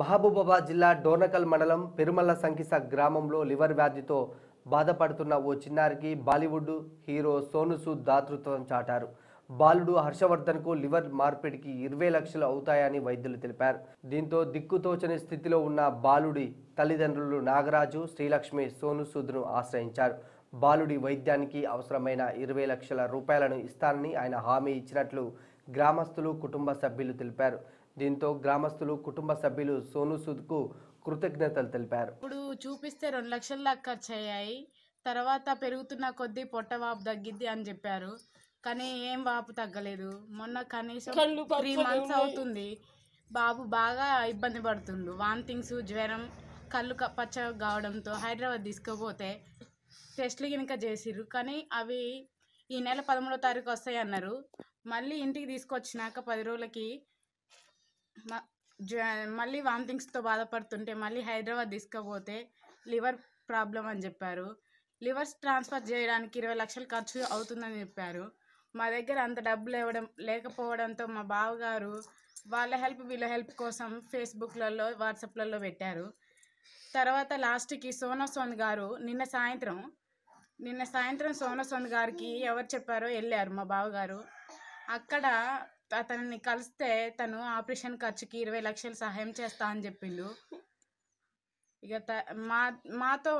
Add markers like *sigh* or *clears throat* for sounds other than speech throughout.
మహబూబాబాద్ జిల్లా డోర్నకల్ మండలం పెరుమల్ల సంకిస గ్రామంలో లివర్ వ్యాధితో బాధపడుతున్న ఓ చిన్నారికి బాలీవుడ్ హీరో సోను సూద్ దాతృత్వం చాటారు బాలుడు హర్షవర్ధన్కు లివర్ మార్పిడికి ఇరవై లక్షలు అవుతాయని వైద్యులు తెలిపారు దీంతో దిక్కుతోచని స్థితిలో ఉన్న బాలుడి తల్లిదండ్రులు నాగరాజు శ్రీలక్ష్మి సోను సూద్ను ఆశ్రయించారు బాలుడి వైద్యానికి అవసరమైన ఇరవై లక్షల రూపాయలను ఇస్తానని ఆయన హామీ ఇచ్చినట్లు గ్రామస్తులు కుటుంబ సభ్యులు తెలిపారు దీంతో గ్రామస్తులు కుటుంబ సభ్యులు సోను కు కృతజ్ఞతలు తెలిపారు ఇప్పుడు చూపిస్తే రెండు లక్షల దాకా ఖర్చు అయ్యాయి తర్వాత పెరుగుతున్న కొద్దీ పొట్ట వాపు తగ్గిద్ది అని చెప్పారు కానీ ఏం వాపు తగ్గలేదు మొన్న కనీసం త్రీ మంత్స్ అవుతుంది బాబు బాగా ఇబ్బంది పడుతుండు వాంతింగ్స్ జ్వరం కళ్ళు పచ్చగా కావడంతో హైదరాబాద్ తీసుకుపోతే టెస్ట్లు కనుక చేసిర్రు కానీ అవి ఈ నెల పదమూడో తారీఖు వస్తాయి అన్నారు మళ్ళీ ఇంటికి తీసుకొచ్చినాక పది రోజులకి మళ్ళీ వామిటింగ్స్తో బాధపడుతుంటే మళ్ళీ హైదరాబాద్ తీసుకపోతే లివర్ ప్రాబ్లం అని చెప్పారు లివర్స్ ట్రాన్స్ఫర్ చేయడానికి ఇరవై లక్షలు ఖర్చు అవుతుందని చెప్పారు మా దగ్గర అంత డబ్బులు ఇవ్వడం లేకపోవడంతో మా బావగారు వాళ్ళ హెల్ప్ వీళ్ళ హెల్ప్ కోసం ఫేస్బుక్లలో వాట్సాప్లలో పెట్టారు తర్వాత లాస్ట్కి సోనోసోన్ గారు నిన్న సాయంత్రం నిన్న సాయంత్రం సోనోసోన్ గారికి ఎవరు చెప్పారో వెళ్ళారు మా బావగారు అక్కడ అతనిని కలిస్తే తను ఆపరేషన్ ఖర్చుకి ఇరవై లక్షలు సహాయం చేస్తా అని చెప్పిండు ఇక మా మాతో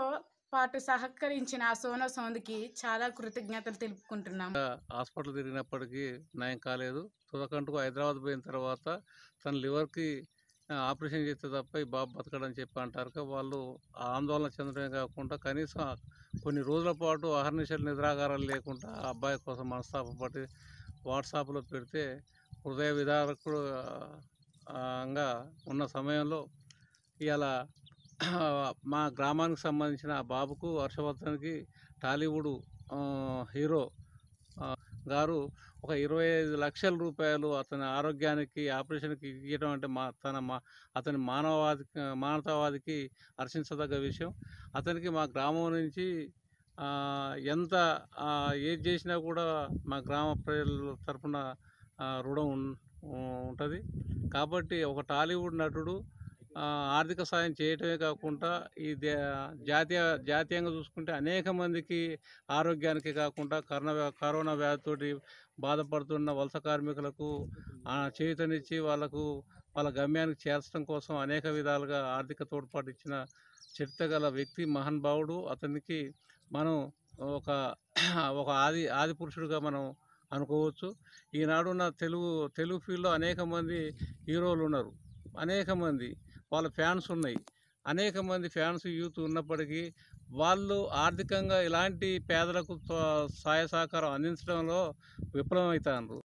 పాటు సహకరించిన ఆ సోనో సోందికి చాలా కృతజ్ఞతలు తెలుపుకుంటున్నాం హాస్పిటల్ తిరిగినప్పటికీ నయం కాలేదు తుదకంటుకు హైదరాబాద్ పోయిన తర్వాత తన లివర్కి ఆపరేషన్ చేస్తే తప్ప ఈ బాబు అని చెప్పి అంటారు వాళ్ళు ఆందోళన చెందడమే కాకుండా కనీసం కొన్ని రోజుల పాటు ఆహార నిద్రాగారాలు లేకుండా అబ్బాయి కోసం మనస్తాపపడి వాట్సాప్లో పెడితే హృదయ విదారకుడు అంగా ఉన్న సమయంలో ఇవాళ *clears throat* మా గ్రామానికి సంబంధించిన బాబుకు హర్షవర్ధన్కి టాలీవుడ్ హీరో గారు ఒక ఇరవై ఐదు లక్షల రూపాయలు అతని ఆరోగ్యానికి ఆపరేషన్కి ఇవ్వడం అంటే మా తన మా అతని మానవవాది మానవతావాదికి హర్షించదగ్గ విషయం అతనికి మా గ్రామం నుంచి ఎంత ఏది చేసినా కూడా మా గ్రామ ప్రజల తరఫున రుణం ఉంటుంది కాబట్టి ఒక టాలీవుడ్ నటుడు ఆర్థిక సాయం చేయటమే కాకుండా ఈ జాతీయ జాతీయంగా చూసుకుంటే అనేక మందికి ఆరోగ్యానికి కాకుండా కరోనా కరోనా వ్యాధితోటి బాధపడుతున్న వలస కార్మికులకు చేయుతనిచ్చి వాళ్ళకు వాళ్ళ గమ్యానికి చేర్చడం కోసం అనేక విధాలుగా ఆర్థిక తోడ్పాటు ఇచ్చిన చరిత గల వ్యక్తి భావుడు అతనికి మనం ఒక ఒక ఆది ఆది పురుషుడుగా మనం అనుకోవచ్చు ఈనాడున్న తెలుగు తెలుగు ఫీల్డ్లో అనేక మంది హీరోలు ఉన్నారు అనేక మంది వాళ్ళ ఫ్యాన్స్ ఉన్నాయి అనేక మంది ఫ్యాన్స్ యూత్ ఉన్నప్పటికీ వాళ్ళు ఆర్థికంగా ఇలాంటి పేదలకు సహాయ సహకారం అందించడంలో విఫలమవుతారు